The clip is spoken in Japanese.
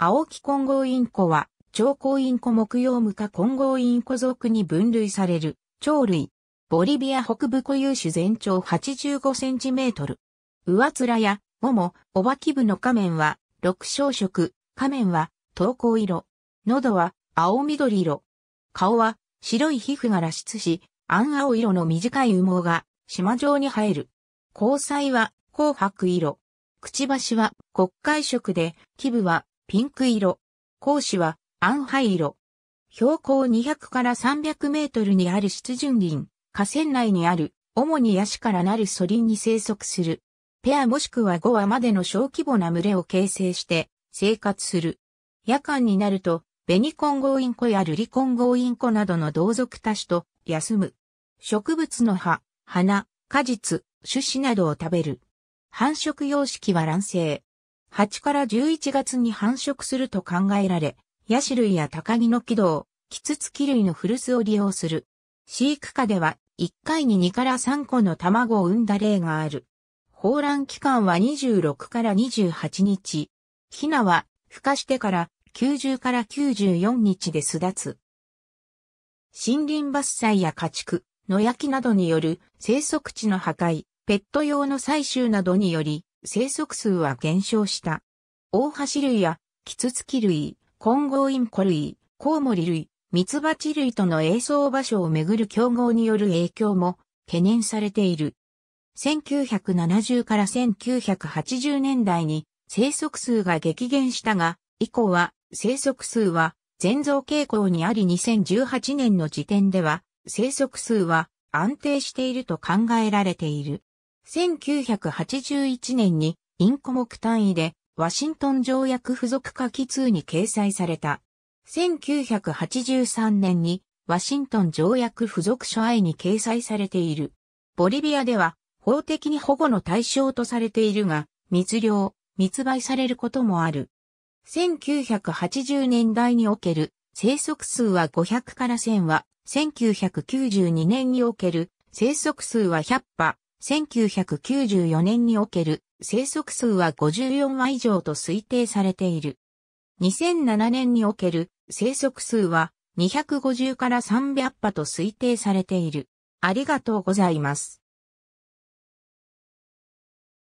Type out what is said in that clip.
青木混合インコは、長甲インコ木曜無化混合インコ属に分類される、鳥類。ボリビア北部固有種全長85センチメートル。上面や、もも、おばき部の仮面は、六小色、仮面は、投光色。喉は、青緑色。顔は、白い皮膚が露出し、暗青色の短い羽毛が、島状に生える。交際は、紅白色。くちばしは、黒海色で、基部は、ピンク色。講師は、ハイ色。標高200から300メートルにある湿潤林、河川内にある、主にヤシからなるソリンに生息する。ペアもしくは5羽までの小規模な群れを形成して生活する。夜間になると、ベニコンゴウインコやルリコンゴウインコなどの同族多種と休む。植物の葉、花、果実、種子などを食べる。繁殖様式は卵生。8から11月に繁殖すると考えられ、ヤシ類や高木の軌道、キツツキ類の古巣を利用する。飼育下では1回に2から3個の卵を産んだ例がある。放卵期間は26から28日。ヒナは孵化してから90から94日で巣立つ。森林伐採や家畜、野焼きなどによる生息地の破壊、ペット用の採集などにより、生息数は減少した。大橋類やキツツキ類、混合インコ類、コウモリ類、ミツバチ類との営巣場所をめぐる競合による影響も懸念されている。1970から1980年代に生息数が激減したが、以降は生息数は全増傾向にあり2018年の時点では生息数は安定していると考えられている。1981年にインコ目単位でワシントン条約付属下記通に掲載された。1983年にワシントン条約付属書愛に掲載されている。ボリビアでは法的に保護の対象とされているが、密漁、密売されることもある。1980年代における生息数は500から1000は、1992年における生息数は100羽、1994年における生息数は54羽以上と推定されている。2007年における生息数は250から300羽と推定されている。ありがとうございます。